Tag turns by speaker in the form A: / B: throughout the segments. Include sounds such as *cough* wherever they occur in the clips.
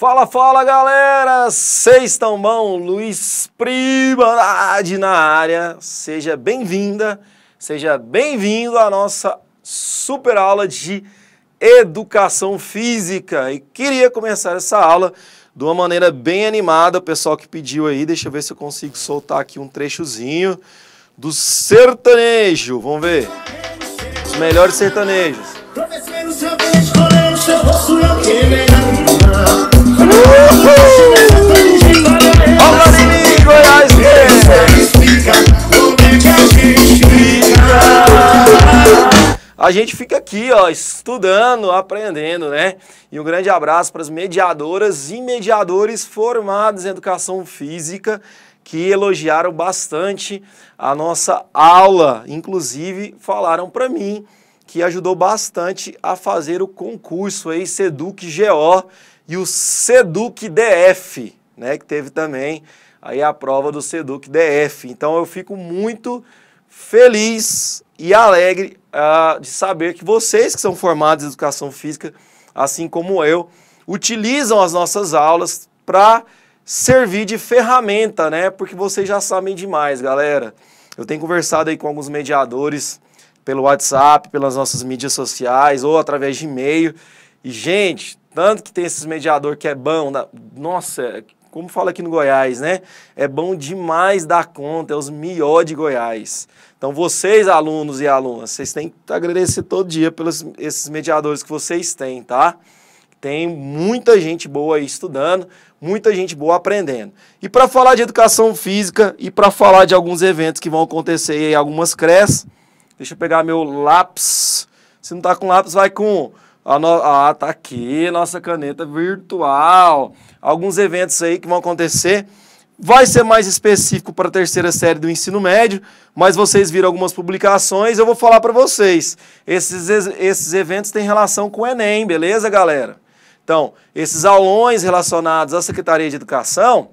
A: Fala, fala galera! Vocês estão bom? Luiz Primalade na área. Seja bem-vinda, seja bem-vindo à nossa super aula de educação física. E queria começar essa aula de uma maneira bem animada. O pessoal que pediu aí, deixa eu ver se eu consigo soltar aqui um trechozinho do sertanejo. Vamos ver. Os melhores sertanejos. Professor, a gente fica aqui, ó, estudando, aprendendo, né? E um grande abraço para as mediadoras e mediadores formados em educação física que elogiaram bastante a nossa aula, inclusive falaram para mim que ajudou bastante a fazer o concurso aí Seduc GO e o Seduc DF, né, que teve também aí a prova do Seduc DF. Então eu fico muito feliz e alegre uh, de saber que vocês que são formados em educação física, assim como eu, utilizam as nossas aulas para servir de ferramenta, né? Porque vocês já sabem demais, galera. Eu tenho conversado aí com alguns mediadores pelo WhatsApp, pelas nossas mídias sociais ou através de e-mail. E, gente, tanto que tem esses mediador que é bom, da... nossa, como fala aqui no Goiás, né? É bom demais dar conta, é os melhor de Goiás. Então, vocês, alunos e alunas, vocês têm que agradecer todo dia pelos esses mediadores que vocês têm, tá? Tem muita gente boa aí estudando, muita gente boa aprendendo. E para falar de educação física e para falar de alguns eventos que vão acontecer em algumas creches, deixa eu pegar meu lápis. Se não tá com lápis, vai com a no... Ah, tá aqui, nossa caneta virtual. Alguns eventos aí que vão acontecer. Vai ser mais específico para a terceira série do ensino médio, mas vocês viram algumas publicações, eu vou falar para vocês. Esses, esses eventos têm relação com o Enem, beleza, galera? Então, esses aulões relacionados à Secretaria de Educação,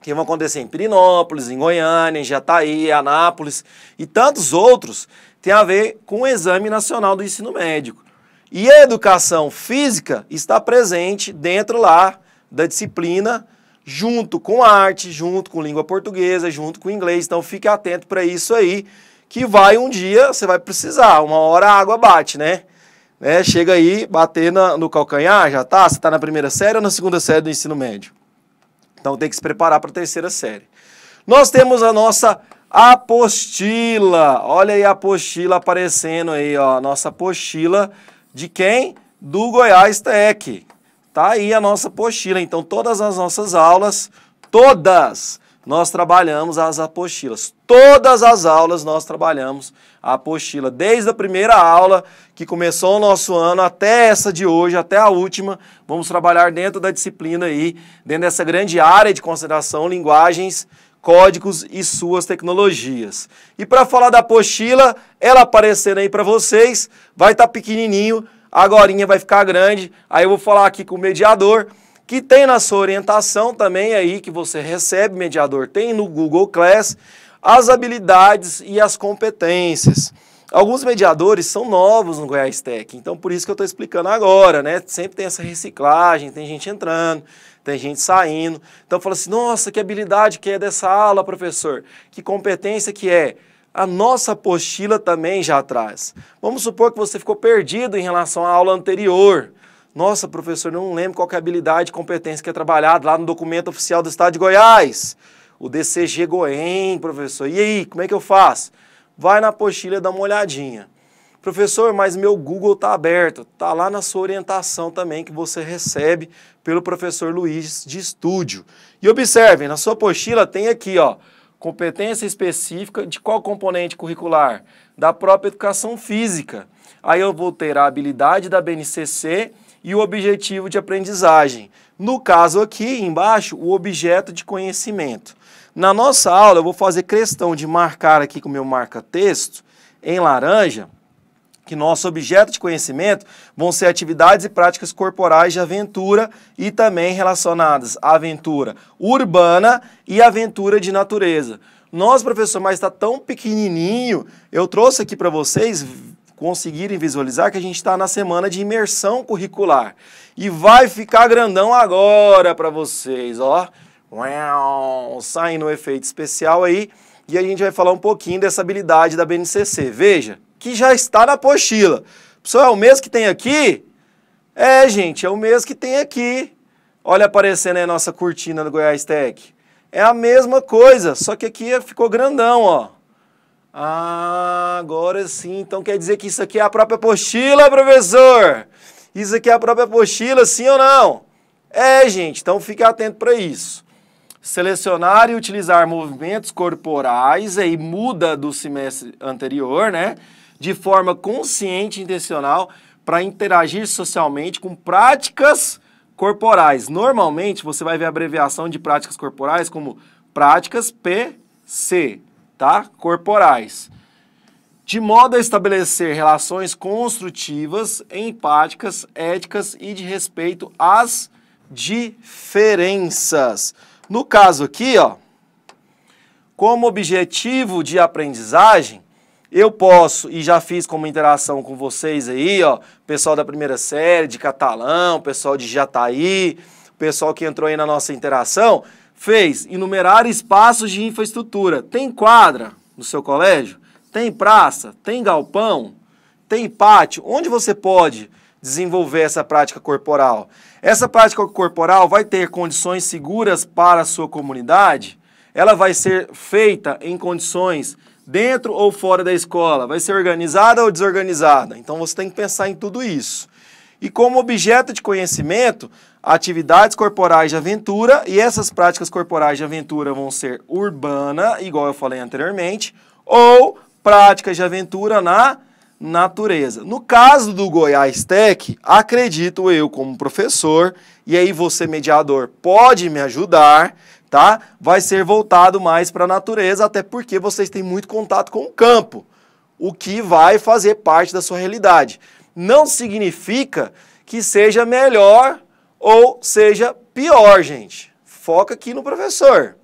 A: que vão acontecer em Pirinópolis, em Goiânia, em Jataí, Anápolis e tantos outros, tem a ver com o Exame Nacional do Ensino Médio. E a educação física está presente dentro lá da disciplina, junto com arte, junto com língua portuguesa, junto com inglês. Então fique atento para isso aí, que vai um dia, você vai precisar, uma hora a água bate, né? né? Chega aí, bater na, no calcanhar, já tá? Você está na primeira série ou na segunda série do ensino médio? Então tem que se preparar para a terceira série. Nós temos a nossa apostila. Olha aí a apostila aparecendo aí, ó. Nossa apostila de quem? Do Goiás Tech. Tá aí a nossa apostila. Então, todas as nossas aulas, todas, nós trabalhamos as apostilas. Todas as aulas nós trabalhamos a apostila. Desde a primeira aula, que começou o nosso ano, até essa de hoje, até a última, vamos trabalhar dentro da disciplina aí, dentro dessa grande área de consideração, linguagens códigos e suas tecnologias. E para falar da apostila, ela aparecendo aí para vocês, vai estar tá pequenininho, agora vai ficar grande, aí eu vou falar aqui com o mediador, que tem na sua orientação também aí, que você recebe, mediador tem no Google Class, as habilidades e as competências. Alguns mediadores são novos no Goiás Tech, então por isso que eu estou explicando agora, né? Sempre tem essa reciclagem, tem gente entrando, tem gente saindo. Então fala assim, nossa, que habilidade que é dessa aula, professor, que competência que é. A nossa apostila também já traz. Vamos supor que você ficou perdido em relação à aula anterior. Nossa, professor, não lembro qual é a habilidade e competência que é trabalhada lá no documento oficial do Estado de Goiás. O DCG Goem, professor. E aí, como é que eu faço? vai na apostila dar uma olhadinha. Professor, mas meu Google está aberto. Está lá na sua orientação também que você recebe pelo professor Luiz de estúdio. E observem, na sua apostila tem aqui, ó, competência específica de qual componente curricular? Da própria educação física. Aí eu vou ter a habilidade da BNCC e o objetivo de aprendizagem. No caso aqui, embaixo, o objeto de conhecimento. Na nossa aula, eu vou fazer questão de marcar aqui com o meu marca-texto, em laranja, que nosso objeto de conhecimento vão ser atividades e práticas corporais de aventura e também relacionadas à aventura urbana e aventura de natureza. Nós, professor, mas está tão pequenininho, eu trouxe aqui para vocês conseguirem visualizar que a gente está na semana de imersão curricular. E vai ficar grandão agora para vocês, ó saindo sai no efeito especial aí e a gente vai falar um pouquinho dessa habilidade da BNCC. Veja, que já está na apostila. Pessoal, é o mesmo que tem aqui? É, gente, é o mesmo que tem aqui. Olha aparecendo aí a nossa cortina do Goiás Tech. É a mesma coisa, só que aqui ficou grandão, ó. Ah, agora sim. Então quer dizer que isso aqui é a própria apostila, professor? Isso aqui é a própria apostila, sim ou não? É, gente, então fique atento para isso selecionar e utilizar movimentos corporais, e muda do semestre anterior, né? De forma consciente e intencional para interagir socialmente com práticas corporais. Normalmente você vai ver a abreviação de práticas corporais como práticas PC, tá? Corporais. De modo a estabelecer relações construtivas, empáticas, éticas e de respeito às diferenças. No caso aqui, ó, como objetivo de aprendizagem, eu posso, e já fiz como interação com vocês aí, ó, pessoal da primeira série, de Catalão, pessoal de Jataí, pessoal que entrou aí na nossa interação, fez enumerar espaços de infraestrutura. Tem quadra no seu colégio? Tem praça? Tem galpão? Tem pátio? Onde você pode desenvolver essa prática corporal? Essa prática corporal vai ter condições seguras para a sua comunidade? Ela vai ser feita em condições dentro ou fora da escola? Vai ser organizada ou desorganizada? Então você tem que pensar em tudo isso. E como objeto de conhecimento, atividades corporais de aventura e essas práticas corporais de aventura vão ser urbana, igual eu falei anteriormente, ou práticas de aventura na natureza. No caso do Goiás Tech, acredito eu como professor, e aí você mediador pode me ajudar, tá? Vai ser voltado mais para a natureza, até porque vocês têm muito contato com o campo, o que vai fazer parte da sua realidade. Não significa que seja melhor ou seja pior, gente. Foca aqui no professor.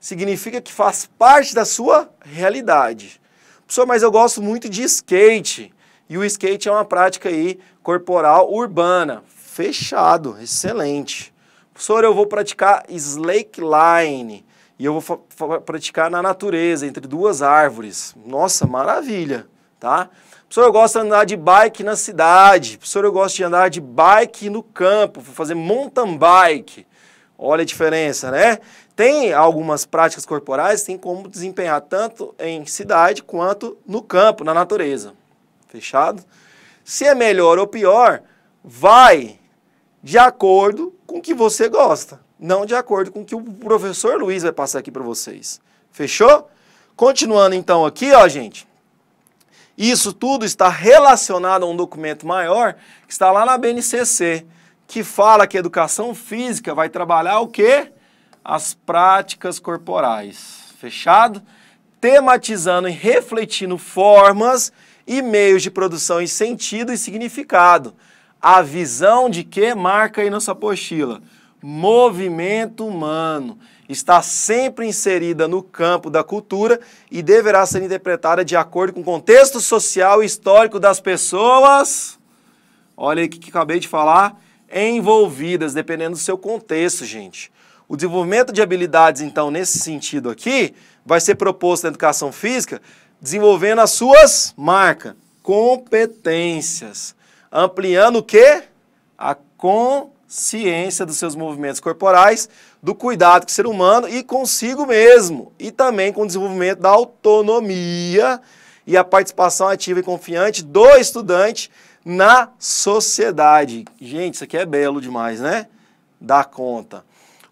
A: Significa que faz parte da sua realidade. Professor, mas eu gosto muito de skate. E o skate é uma prática aí corporal urbana. Fechado, excelente. Professor, eu vou praticar slake line. E eu vou praticar na natureza, entre duas árvores. Nossa, maravilha, tá? Professor, eu gosto de andar de bike na cidade. Professor, eu gosto de andar de bike no campo. Vou fazer mountain bike. Olha a diferença, né? tem algumas práticas corporais tem como desempenhar tanto em cidade quanto no campo, na natureza. Fechado? Se é melhor ou pior, vai de acordo com o que você gosta, não de acordo com o que o professor Luiz vai passar aqui para vocês. Fechou? Continuando então aqui, ó, gente. Isso tudo está relacionado a um documento maior que está lá na BNCC, que fala que a educação física vai trabalhar o quê? as práticas corporais. Fechado? Tematizando e refletindo formas e meios de produção em sentido e significado. A visão de que marca aí nossa apostila. Movimento humano está sempre inserida no campo da cultura e deverá ser interpretada de acordo com o contexto social e histórico das pessoas. Olha aí o que acabei de falar. Envolvidas, dependendo do seu contexto, gente. O desenvolvimento de habilidades, então, nesse sentido aqui, vai ser proposto na educação física, desenvolvendo as suas marcas, competências, ampliando o quê? A consciência dos seus movimentos corporais, do cuidado com o ser humano e consigo mesmo, e também com o desenvolvimento da autonomia e a participação ativa e confiante do estudante na sociedade. Gente, isso aqui é belo demais, né? Dá conta.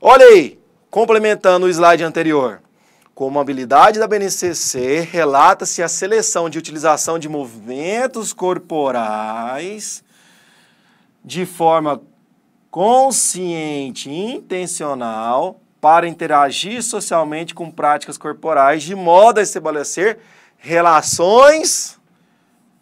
A: Olha aí, complementando o slide anterior. Como habilidade da BNCC, relata-se a seleção de utilização de movimentos corporais de forma consciente e intencional para interagir socialmente com práticas corporais de modo a estabelecer relações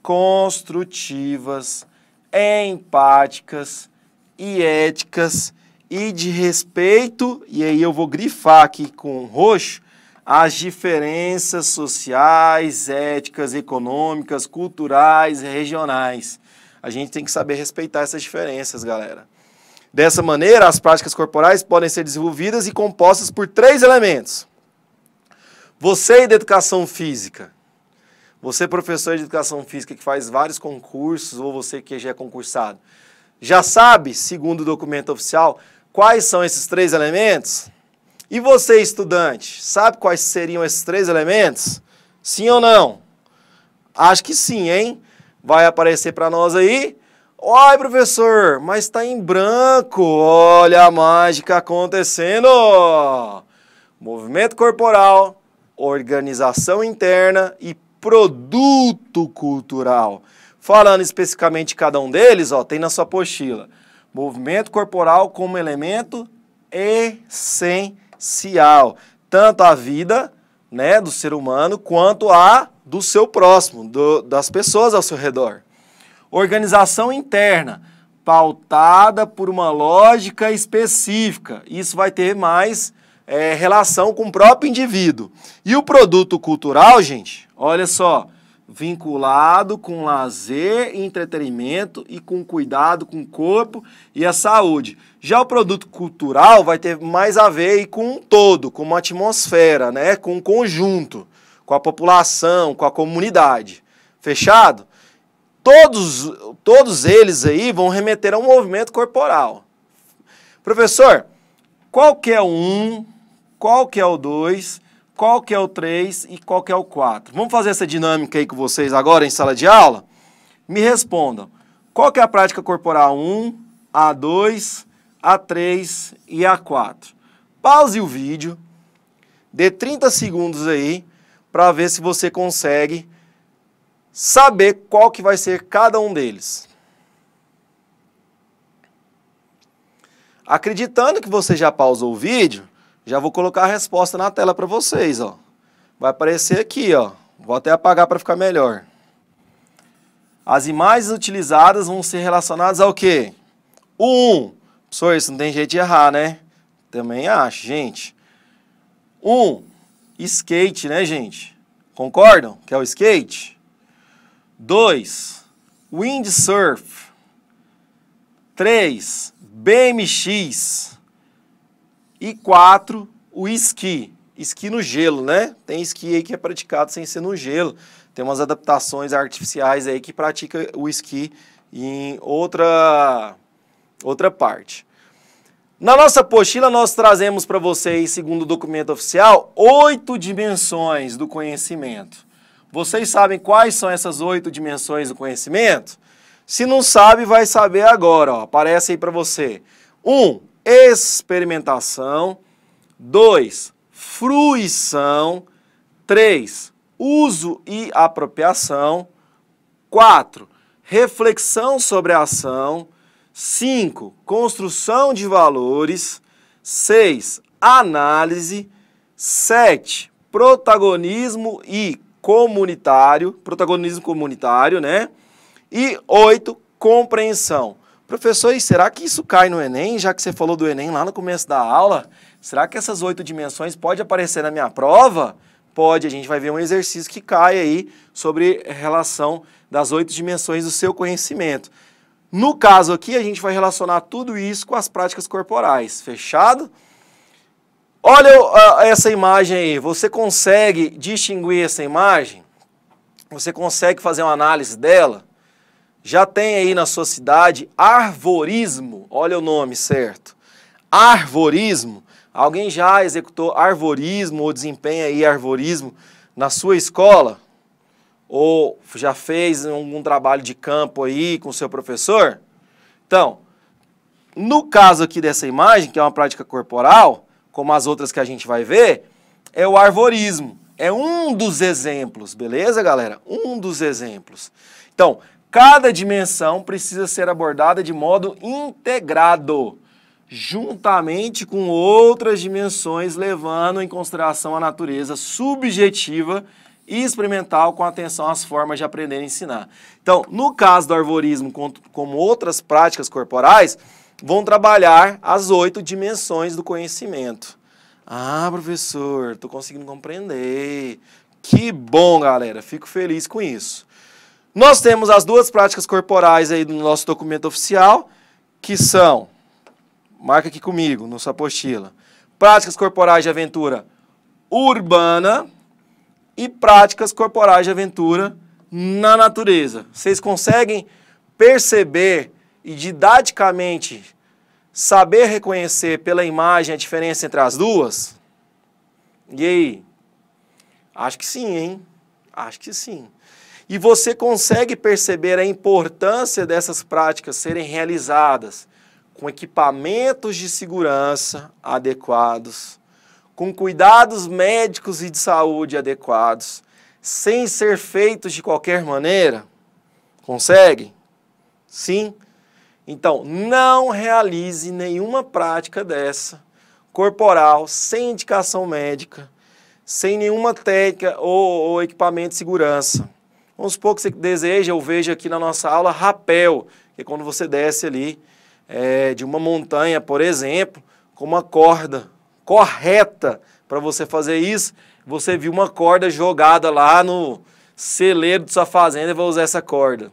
A: construtivas, empáticas e éticas e de respeito, e aí eu vou grifar aqui com roxo, as diferenças sociais, éticas, econômicas, culturais, regionais. A gente tem que saber respeitar essas diferenças, galera. Dessa maneira, as práticas corporais podem ser desenvolvidas e compostas por três elementos. Você é educação física. Você, é professor de educação física que faz vários concursos, ou você que já é concursado, já sabe, segundo o documento oficial, Quais são esses três elementos? E você, estudante, sabe quais seriam esses três elementos? Sim ou não? Acho que sim, hein? Vai aparecer para nós aí. Oi, professor, mas está em branco. Olha a mágica acontecendo. Movimento corporal, organização interna e produto cultural. Falando especificamente de cada um deles, ó, tem na sua apostila. Movimento corporal como elemento essencial, tanto à vida né, do ser humano quanto à do seu próximo, do, das pessoas ao seu redor. Organização interna, pautada por uma lógica específica. Isso vai ter mais é, relação com o próprio indivíduo. E o produto cultural, gente, olha só, vinculado com lazer e entretenimento e com cuidado com o corpo e a saúde. Já o produto cultural vai ter mais a ver com um todo, com uma atmosfera, né? com um conjunto, com a população, com a comunidade. Fechado? Todos, todos eles aí vão remeter a um movimento corporal. Professor, qual que é o um, qual que é o dois qual que é o 3 e qual que é o 4. Vamos fazer essa dinâmica aí com vocês agora em sala de aula? Me respondam. Qual que é a prática corporal 1, a 2, a 3 e a 4? Pause o vídeo, dê 30 segundos aí para ver se você consegue saber qual que vai ser cada um deles. Acreditando que você já pausou o vídeo, já vou colocar a resposta na tela para vocês, ó. Vai aparecer aqui, ó. Vou até apagar para ficar melhor. As imagens utilizadas vão ser relacionadas ao quê? O 1. Um. Professor, isso não tem jeito de errar, né? Também acho, gente. 1. Um, skate, né, gente? Concordam que é o skate? 2. Windsurf. 3. BMX. E quatro, o esqui. Esqui no gelo, né? Tem esqui aí que é praticado sem ser no gelo. Tem umas adaptações artificiais aí que pratica o esqui em outra, outra parte. Na nossa apostila, nós trazemos para vocês, segundo o documento oficial, oito dimensões do conhecimento. Vocês sabem quais são essas oito dimensões do conhecimento? Se não sabe, vai saber agora. Ó. Aparece aí para você. Um, experimentação. 2. Fruição. 3. Uso e apropriação. 4. Reflexão sobre a ação. 5. Construção de valores. 6. Análise. 7. Protagonismo e comunitário, protagonismo comunitário, né? E 8. Compreensão. Professor, e será que isso cai no Enem, já que você falou do Enem lá no começo da aula? Será que essas oito dimensões pode aparecer na minha prova? Pode, a gente vai ver um exercício que cai aí sobre relação das oito dimensões do seu conhecimento. No caso aqui, a gente vai relacionar tudo isso com as práticas corporais. Fechado? Olha essa imagem aí. Você consegue distinguir essa imagem? Você consegue fazer uma análise dela? Já tem aí na sua cidade arvorismo, olha o nome certo. Arvorismo. Alguém já executou arvorismo ou desempenha aí arvorismo na sua escola? Ou já fez algum trabalho de campo aí com seu professor? Então, no caso aqui dessa imagem, que é uma prática corporal, como as outras que a gente vai ver, é o arvorismo. É um dos exemplos, beleza, galera? Um dos exemplos. Então, Cada dimensão precisa ser abordada de modo integrado, juntamente com outras dimensões, levando em consideração a natureza subjetiva e experimental com atenção às formas de aprender e ensinar. Então, no caso do arvorismo, como outras práticas corporais, vão trabalhar as oito dimensões do conhecimento. Ah, professor, estou conseguindo compreender. Que bom, galera, fico feliz com isso. Nós temos as duas práticas corporais aí no nosso documento oficial, que são, marca aqui comigo, na sua apostila, práticas corporais de aventura urbana e práticas corporais de aventura na natureza. Vocês conseguem perceber e didaticamente saber reconhecer pela imagem a diferença entre as duas? E aí? Acho que sim, hein? Acho que sim e você consegue perceber a importância dessas práticas serem realizadas com equipamentos de segurança adequados, com cuidados médicos e de saúde adequados, sem ser feitos de qualquer maneira? Consegue? Sim? Então, não realize nenhuma prática dessa, corporal, sem indicação médica, sem nenhuma técnica ou, ou equipamento de segurança. Vamos supor que você deseja ou veja aqui na nossa aula rapel, que é quando você desce ali é, de uma montanha, por exemplo, com uma corda correta para você fazer isso. Você viu uma corda jogada lá no celeiro de sua fazenda e vai usar essa corda.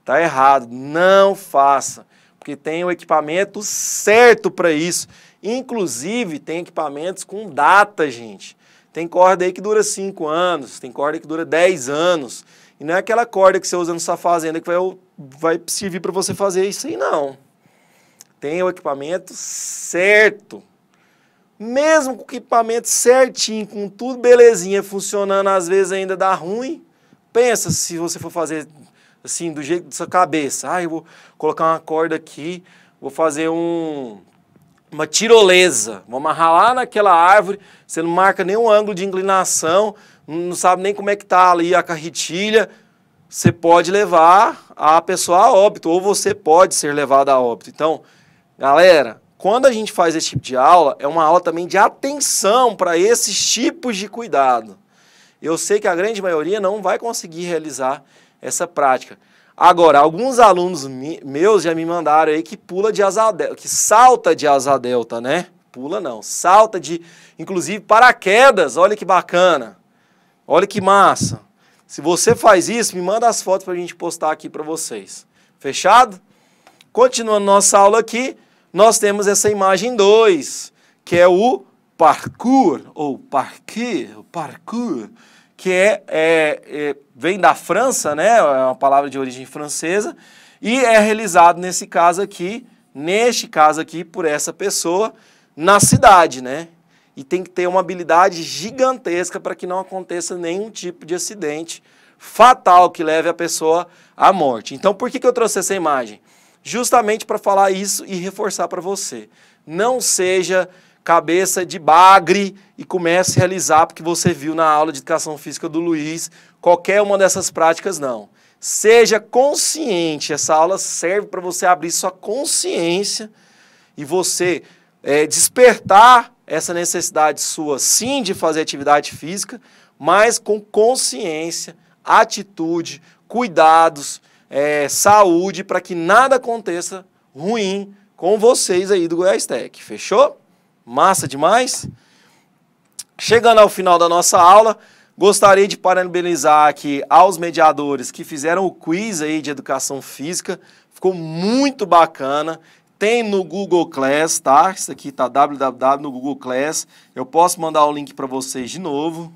A: Está errado, não faça, porque tem o equipamento certo para isso. Inclusive, tem equipamentos com data, gente. Tem corda aí que dura 5 anos, tem corda que dura 10 anos. E não é aquela corda que você usa na sua fazenda que vai, vai servir para você fazer isso aí, não. Tem o equipamento certo. Mesmo com o equipamento certinho, com tudo belezinha funcionando, às vezes ainda dá ruim. Pensa se você for fazer assim, do jeito da sua cabeça. Ah, eu vou colocar uma corda aqui, vou fazer um uma tirolesa. Vamos amarrar lá naquela árvore, você não marca nenhum ângulo de inclinação, não sabe nem como é que está ali a carretilha. Você pode levar a pessoa a óbito, ou você pode ser levado a óbito. Então, galera, quando a gente faz esse tipo de aula, é uma aula também de atenção para esses tipos de cuidado. Eu sei que a grande maioria não vai conseguir realizar essa prática. Agora, alguns alunos meus já me mandaram aí que pula de asa delta, que salta de asa delta, né? Pula não, salta de, inclusive, paraquedas. Olha que bacana. Olha que massa. Se você faz isso, me manda as fotos para a gente postar aqui para vocês. Fechado? Continuando nossa aula aqui, nós temos essa imagem 2, que é o parkour, ou parkour, parkour que é, é, é vem da França, né? É uma palavra de origem francesa e é realizado nesse caso aqui, neste caso aqui por essa pessoa na cidade, né? E tem que ter uma habilidade gigantesca para que não aconteça nenhum tipo de acidente fatal que leve a pessoa à morte. Então, por que, que eu trouxe essa imagem? Justamente para falar isso e reforçar para você. Não seja cabeça de bagre e comece a realizar, porque você viu na aula de educação física do Luiz, qualquer uma dessas práticas, não. Seja consciente. Essa aula serve para você abrir sua consciência e você é, despertar essa necessidade sua, sim, de fazer atividade física, mas com consciência, atitude, cuidados, é, saúde, para que nada aconteça ruim com vocês aí do Goiás Tech. Fechou? Massa demais? Chegando ao final da nossa aula. Gostaria de parabenizar aqui aos mediadores que fizeram o quiz aí de educação física. Ficou muito bacana. Tem no Google Class, tá? Isso aqui tá www no Google Class. Eu posso mandar o link para vocês de novo.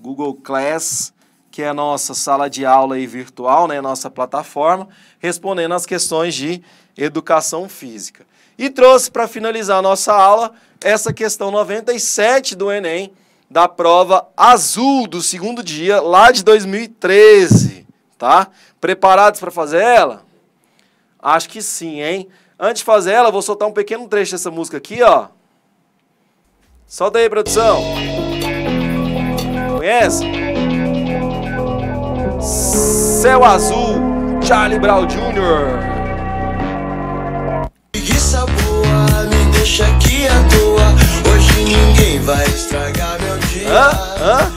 A: Google Class, que é a nossa sala de aula aí virtual, né, nossa plataforma, respondendo as questões de educação física. E trouxe para finalizar a nossa aula essa questão 97 do ENEM da prova azul do segundo dia, lá de 2013, tá? Preparados para fazer ela? Acho que sim, hein? Antes de fazer ela, vou soltar um pequeno trecho dessa música aqui, ó. Solta aí, produção. Conhece? Céu Azul, Charlie Brown Jr. Hã?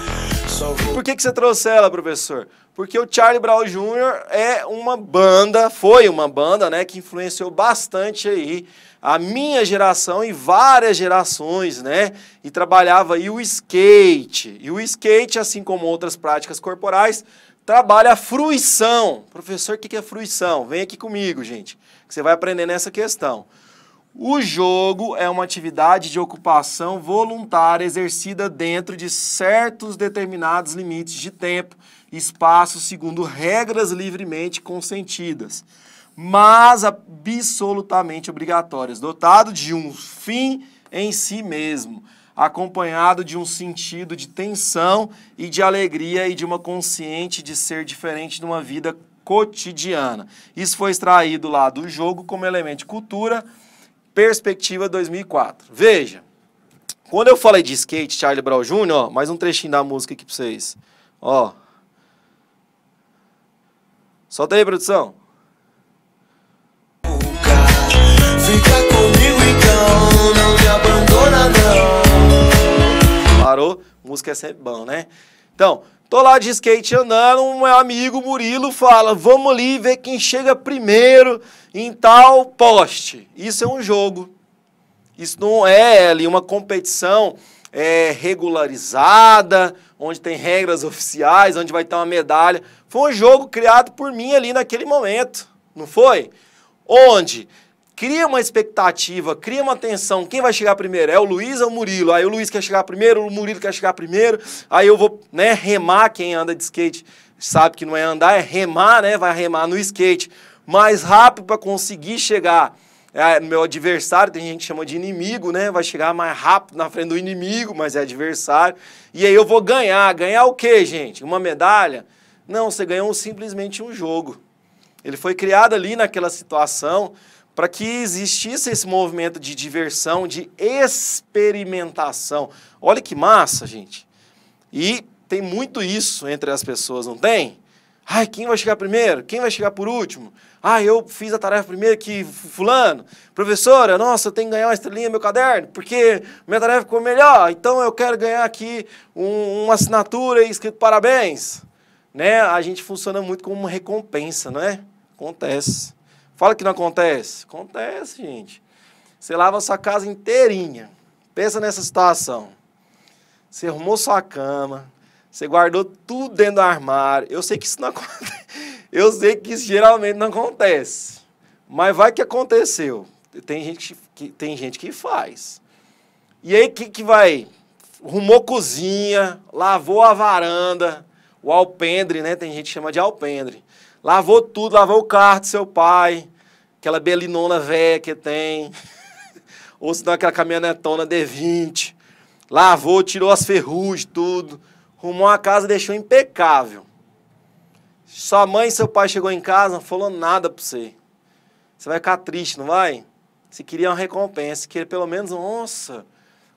A: Por que, que você trouxe ela, professor? Porque o Charlie Brown Jr. é uma banda, foi uma banda, né, que influenciou bastante aí a minha geração e várias gerações, né? E trabalhava aí o skate. E o skate, assim como outras práticas corporais, trabalha a fruição. Professor, o que é fruição? Vem aqui comigo, gente, que você vai aprender nessa questão. O jogo é uma atividade de ocupação voluntária exercida dentro de certos determinados limites de tempo e espaço, segundo regras livremente consentidas, mas absolutamente obrigatórias, dotado de um fim em si mesmo, acompanhado de um sentido de tensão e de alegria e de uma consciente de ser diferente de uma vida cotidiana. Isso foi extraído lá do jogo como elemento de cultura Perspectiva 2004. Veja, quando eu falei de skate, Charlie Brown Jr., ó, mais um trechinho da música aqui pra vocês. Ó. Solta aí, produção. Fica comigo então, não me abandona não. Parou? Música é sempre bom, né? Então, tô lá de skate andando, um meu amigo Murilo fala, vamos ali ver quem chega primeiro em tal poste. Isso é um jogo. Isso não é ali uma competição é, regularizada, onde tem regras oficiais, onde vai ter uma medalha. Foi um jogo criado por mim ali naquele momento, não foi? Onde cria uma expectativa, cria uma tensão. Quem vai chegar primeiro? É o Luiz ou o Murilo? Aí o Luiz quer chegar primeiro, o Murilo quer chegar primeiro. Aí eu vou né, remar. Quem anda de skate sabe que não é andar, é remar, né? Vai remar no skate mais rápido para conseguir chegar. É, meu adversário, tem gente que chama de inimigo, né? Vai chegar mais rápido na frente do inimigo, mas é adversário. E aí eu vou ganhar. Ganhar o quê, gente? Uma medalha? Não, você ganhou simplesmente um jogo. Ele foi criado ali naquela situação para que existisse esse movimento de diversão, de experimentação. Olha que massa, gente. E tem muito isso entre as pessoas, não tem? Ai, quem vai chegar primeiro? Quem vai chegar por último? Ai, eu fiz a tarefa primeiro que fulano. Professora, nossa, eu tenho que ganhar uma estrelinha no meu caderno, porque minha tarefa ficou melhor. Então eu quero ganhar aqui um, uma assinatura e escrito parabéns. Né? A gente funciona muito como uma recompensa, não é? Acontece. Fala que não acontece. Acontece, gente. Você lava sua casa inteirinha. Pensa nessa situação. Você arrumou sua cama, você guardou tudo dentro do armário. Eu sei que isso não *laughs* acontece. Eu sei que isso geralmente não acontece. Mas vai que aconteceu. Tem gente que, tem gente que faz. E aí, que, que vai? Rumou cozinha, lavou a varanda, o alpendre, né? Tem gente que chama de alpendre. Lavou tudo, lavou o carro do seu pai, aquela belinona velha que tem, *laughs* ou se não aquela caminhonetona D20. Lavou, tirou as ferrugem, tudo Arrumou a casa, deixou impecável. Sua mãe e seu pai chegou em casa, não falou nada para você. Você vai ficar triste, não vai? Você queria uma recompensa, queria pelo menos, nossa,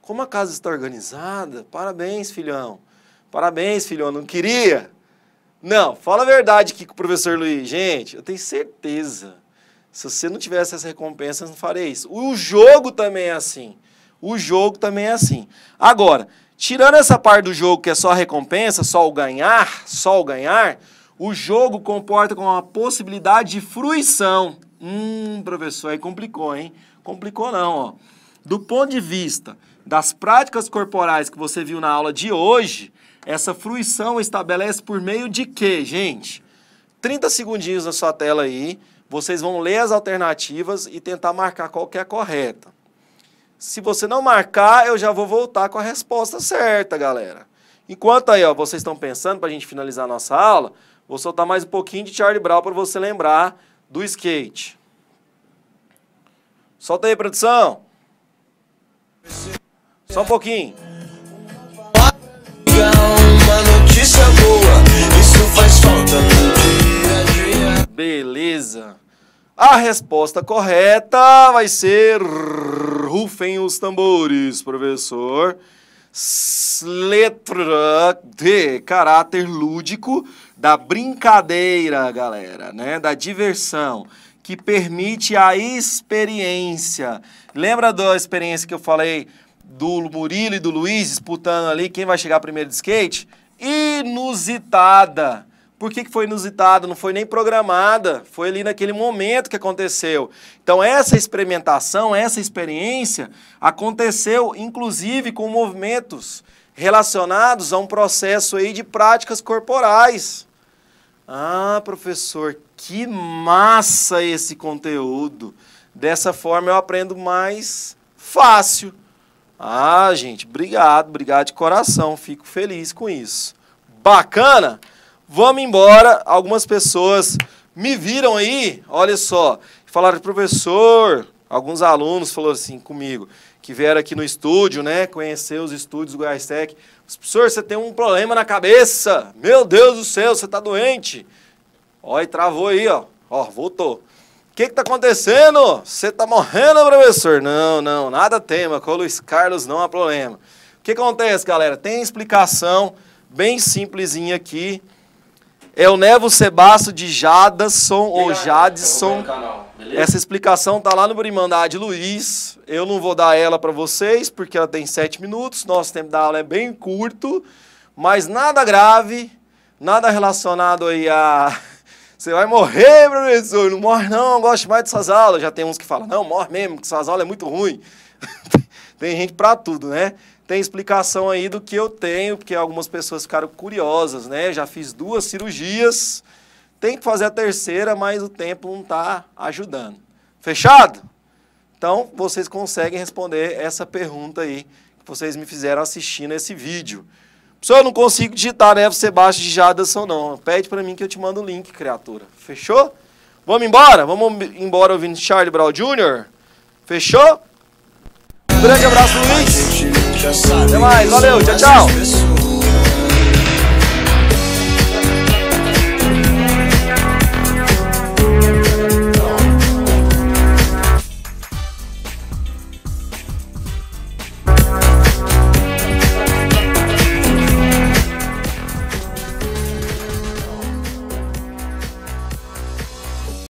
A: como a casa está organizada. Parabéns, filhão. Parabéns, filhão. Não queria? Não, fala a verdade aqui com o professor Luiz. Gente, eu tenho certeza. Se você não tivesse essa recompensa, não faria isso. O jogo também é assim. O jogo também é assim. Agora, Tirando essa parte do jogo que é só recompensa, só o ganhar, só o ganhar, o jogo comporta com uma possibilidade de fruição. Hum, professor, aí complicou, hein? Complicou não, ó. Do ponto de vista das práticas corporais que você viu na aula de hoje, essa fruição estabelece por meio de quê, gente? 30 segundinhos na sua tela aí, vocês vão ler as alternativas e tentar marcar qual que é a correta. Se você não marcar, eu já vou voltar com a resposta certa, galera. Enquanto aí, ó, vocês estão pensando para a gente finalizar a nossa aula, vou soltar mais um pouquinho de Charlie Brown para você lembrar do skate. Solta aí, produção. Só um pouquinho. Uma notícia boa, isso faz falta no dia a dia. Beleza. A resposta correta vai ser. Rufem os tambores, professor. Letra D, caráter lúdico da brincadeira, galera, né? Da diversão que permite a experiência. Lembra da experiência que eu falei do Murilo e do Luiz disputando ali quem vai chegar primeiro de skate? Inusitada. Por que, que foi inusitado? Não foi nem programada, foi ali naquele momento que aconteceu. Então, essa experimentação, essa experiência aconteceu inclusive com movimentos relacionados a um processo aí de práticas corporais. Ah, professor, que massa esse conteúdo! Dessa forma eu aprendo mais fácil. Ah, gente, obrigado, obrigado de coração, fico feliz com isso. Bacana? Vamos embora. Algumas pessoas me viram aí, olha só, falaram, professor, alguns alunos falaram assim comigo, que vieram aqui no estúdio, né, conhecer os estúdios do Goiás Tech. Professor, você tem um problema na cabeça. Meu Deus do céu, você está doente. Olha, travou aí, ó. Ó, voltou. O que está acontecendo? Você está morrendo, professor? Não, não, nada tema. Com o Luiz Carlos não há problema. O que acontece, galera? Tem explicação bem simplesinha aqui é o nevo Sebasto de Jadson ou Jadson. Essa explicação tá lá no Brimandade Luiz. Eu não vou dar ela para vocês, porque ela tem sete minutos. Nosso tempo da aula é bem curto, mas nada grave, nada relacionado aí a. *laughs* Você vai morrer, professor. Não morre, não. Eu gosto mais dessas aulas. Já tem uns que falam, não, morre mesmo, que essas aulas é muito ruim. *laughs* tem gente para tudo, né? tem explicação aí do que eu tenho, porque algumas pessoas ficaram curiosas, né? Já fiz duas cirurgias, tem que fazer a terceira, mas o tempo não está ajudando. Fechado? Então, vocês conseguem responder essa pergunta aí que vocês me fizeram assistindo esse vídeo. Se eu não consigo digitar, né? Sebastião de Jadson, não. Pede para mim que eu te mando o link, criatura. Fechou? Vamos embora? Vamos embora ouvindo Charlie Brown Jr.? Fechou? Um grande abraço, Luiz! Até mais, valeu, tchau, tchau.